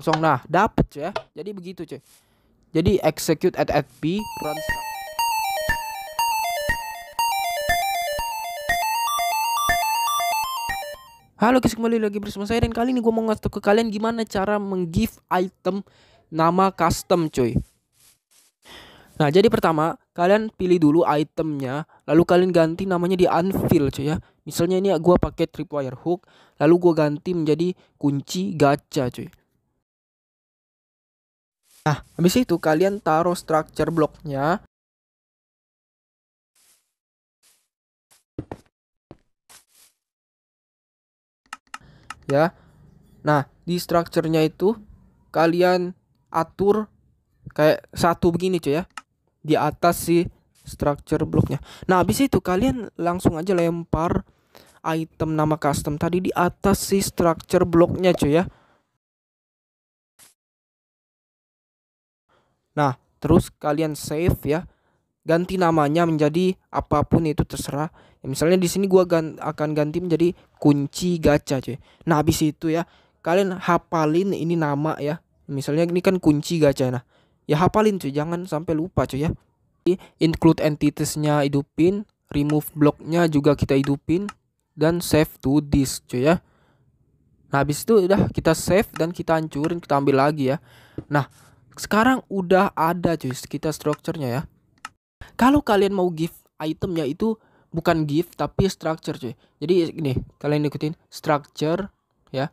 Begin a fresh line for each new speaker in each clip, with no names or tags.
kosong nah dapet ya jadi begitu cuy jadi execute at fb run Halo guys kembali lagi bersama saya dan kali ini gue mau ngasih tau ke kalian gimana cara menggive item nama custom cuy Nah jadi pertama kalian pilih dulu itemnya lalu kalian ganti namanya di unfill cuy ya Misalnya ini gue pakai tripwire hook lalu gue ganti menjadi kunci gacha cuy Nah, habis itu kalian taruh structure blocknya. Ya. Nah, di structure-nya itu kalian atur kayak satu begini cuy ya. Di atas si structure blocknya. Nah, habis itu kalian langsung aja lempar item nama custom tadi di atas si structure blocknya cuy ya. Nah, terus kalian save ya. Ganti namanya menjadi apapun itu terserah. Ya, misalnya di sini gua gan akan ganti menjadi kunci gacha, cuy. Nah, habis itu ya, kalian hafalin ini nama ya. Misalnya ini kan kunci gacha nah. Ya hafalin cuy, jangan sampai lupa cuy ya. Include entitiesnya hidupin, remove blocknya juga kita hidupin dan save to disk cuy ya. Nah, habis itu udah kita save dan kita hancurin, kita ambil lagi ya. Nah, sekarang udah ada cuy kita strukturnya ya. Kalau kalian mau gift itemnya itu bukan gift tapi structure cuy. Jadi ini kalian ikutin structure ya.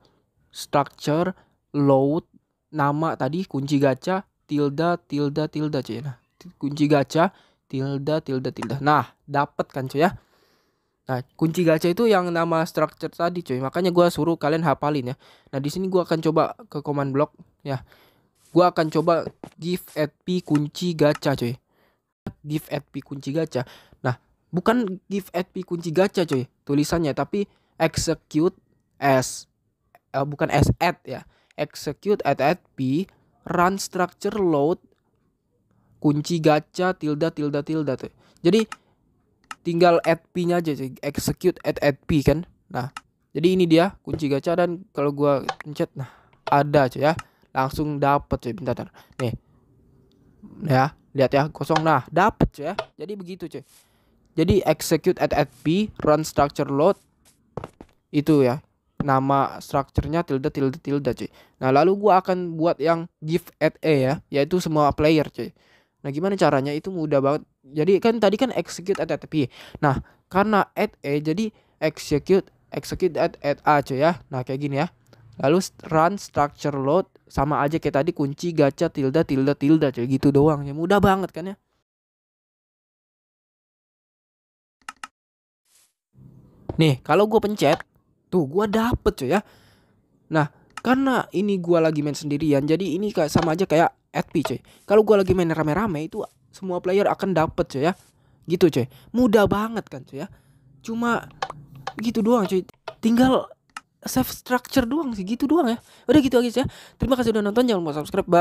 Structure load nama tadi kunci gacha tilda tilda tilda cuy. Nah, kunci gacha tilda tilda tilda. Nah, dapat kan cuy ya. Nah, kunci gacha itu yang nama structure tadi cuy. Makanya gua suruh kalian hafalin ya. Nah, di sini gua akan coba ke command block ya gua akan coba give at p kunci gacha coy give at p kunci gacha nah bukan give at p kunci gacha coy tulisannya tapi execute as uh, bukan as at ya execute at at p run structure load kunci gacha tilde tilde tilde tuh jadi tinggal at p nya aja coy. execute at at p kan nah jadi ini dia kunci gacha dan kalau gua pencet nah ada coy ya langsung dapat cuy bentar, bentar nih ya lihat ya kosong nah dapat cuy ya jadi begitu cuy jadi execute at fp run structure load itu ya nama strukturnya tilde tilde tilde cuy nah lalu gua akan buat yang give at a ya yaitu semua player cuy nah gimana caranya itu mudah banget jadi kan tadi kan execute at fp nah karena at a jadi execute execute at at a cuy ya nah kayak gini ya Lalu run structure load sama aja kayak tadi kunci gacha tilde tilde tilde cuy gitu doang ya mudah banget kan ya. Nih, kalau gue pencet, tuh gue dapet cuy ya. Nah, karena ini gue lagi main sendirian, jadi ini kayak sama aja kayak FP cuy. Kalau gue lagi main rame-rame itu semua player akan dapet cuy ya. Gitu cuy. Mudah banget kan cuy ya. Cuma gitu doang cuy. Tinggal self structure doang sih gitu doang ya udah gitu aja ya terima kasih udah nonton jangan lupa subscribe Bye.